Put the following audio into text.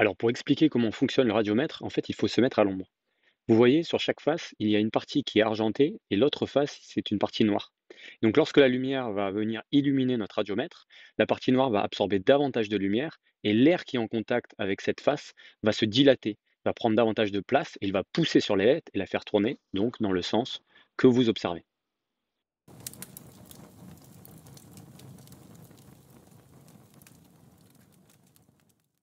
Alors pour expliquer comment fonctionne le radiomètre, en fait, il faut se mettre à l'ombre. Vous voyez, sur chaque face, il y a une partie qui est argentée et l'autre face, c'est une partie noire. Donc lorsque la lumière va venir illuminer notre radiomètre, la partie noire va absorber davantage de lumière et l'air qui est en contact avec cette face va se dilater, va prendre davantage de place et il va pousser sur les lettres et la faire tourner, donc dans le sens que vous observez.